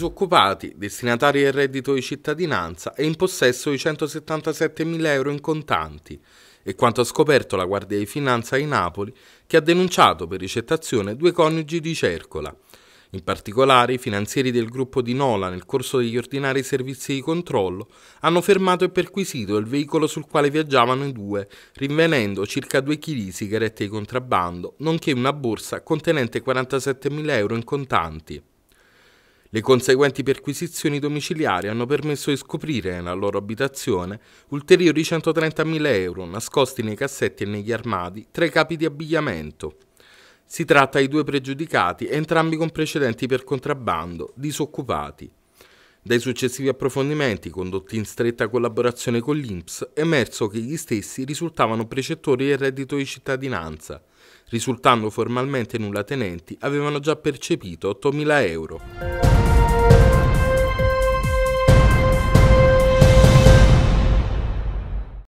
disoccupati, destinatari del reddito di cittadinanza e in possesso di 177.000 euro in contanti. E quanto ha scoperto la Guardia di Finanza di Napoli, che ha denunciato per ricettazione due coniugi di Cercola. In particolare, i finanzieri del gruppo di Nola, nel corso degli ordinari servizi di controllo, hanno fermato e perquisito il veicolo sul quale viaggiavano i due, rinvenendo circa 2 kg di sigarette di contrabbando, nonché una borsa contenente 47.000 euro in contanti. Le conseguenti perquisizioni domiciliari hanno permesso di scoprire nella loro abitazione ulteriori 130.000 euro nascosti nei cassetti e negli armadi tra i capi di abbigliamento. Si tratta di due pregiudicati, entrambi con precedenti per contrabbando, disoccupati. Dai successivi approfondimenti condotti in stretta collaborazione con l'INPS è emerso che gli stessi risultavano precettori del reddito di cittadinanza. Risultando formalmente nulla tenenti, avevano già percepito 8.000 euro.